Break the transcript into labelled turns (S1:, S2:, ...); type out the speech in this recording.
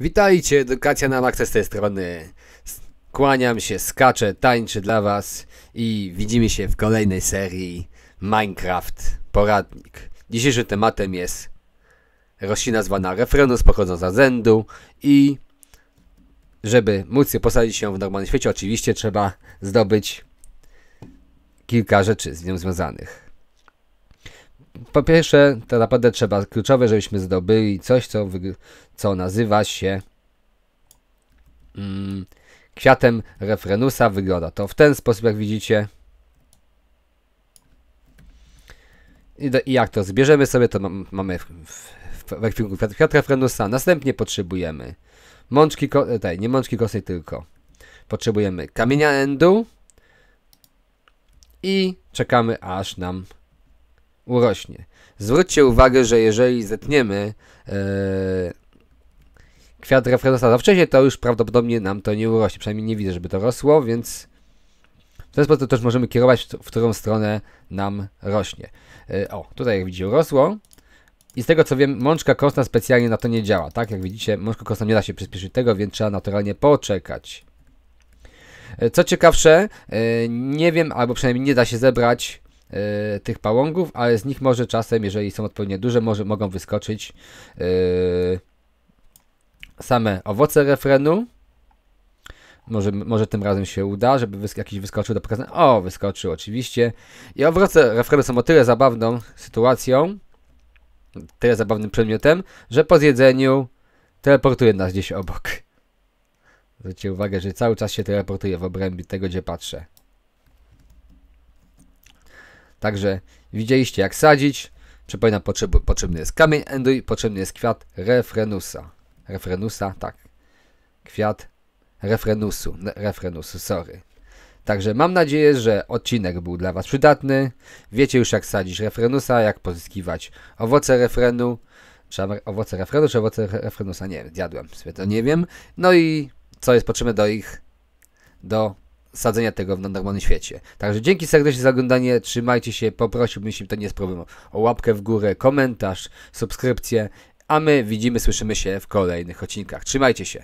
S1: Witajcie, edukacja na maksa z tej strony. Kłaniam się, skaczę, tańczę dla was i widzimy się w kolejnej serii Minecraft Poradnik. Dzisiejszym tematem jest roślina zwana refrenus pochodząca z zędu i żeby móc je posadzić ją w normalnym świecie oczywiście trzeba zdobyć kilka rzeczy z nią związanych po pierwsze, to naprawdę trzeba kluczowe, żebyśmy zdobyli coś, co, co nazywa się mm, kwiatem refrenusa wygląda. To w ten sposób, jak widzicie. I, do, i jak to zbierzemy sobie, to mam, mamy w, w, kwiat, kwiat refrenusa. Następnie potrzebujemy mączki, tej, nie mączki kosnej tylko. Potrzebujemy kamienia endu i czekamy aż nam urośnie. Zwróćcie uwagę, że jeżeli zetniemy e, kwiat refredosa za wcześnie, to już prawdopodobnie nam to nie urośnie. Przynajmniej nie widzę, żeby to rosło, więc w ten sposób też możemy kierować, w którą stronę nam rośnie. E, o, tutaj jak widzicie urosło. I z tego co wiem, mączka kostna specjalnie na to nie działa, tak? Jak widzicie, mączka kostna nie da się przyspieszyć tego, więc trzeba naturalnie poczekać. E, co ciekawsze, nie wiem, albo przynajmniej nie da się zebrać y, tych pałągów, ale z nich może czasem, jeżeli są odpowiednio duże, może, mogą wyskoczyć y, same owoce refrenu. Może, może tym razem się uda, żeby jakiś wyskoczył do pokazania. O, wyskoczył oczywiście. I owoce refrenu są o tyle zabawną sytuacją, tyle zabawnym przedmiotem, że po zjedzeniu teleportuje nas gdzieś obok. Zwróćcie uwagę, że cały czas się teleportuje w obrębie tego, gdzie patrzę. Także widzieliście jak sadzić. Przypominam, potrzebny jest kamień endoj, potrzebny jest kwiat refrenusa. Refrenusa, tak. Kwiat refrenusu, refrenusu, sorry. Także mam nadzieję, że odcinek był dla Was przydatny. Wiecie już jak sadzić refrenusa, jak pozyskiwać owoce refrenu. Czy owoce refrenu, czy owoce refrenusa? Nie, zjadłem sobie to, nie wiem. No i co jest potrzebne do ich, do sadzenia tego w normalnym świecie. Także dzięki serdecznie za oglądanie, trzymajcie się, poprosiłbym, jeśli to nie jest problem, o łapkę w górę, komentarz, subskrypcję, a my widzimy, słyszymy się w kolejnych odcinkach. Trzymajcie się!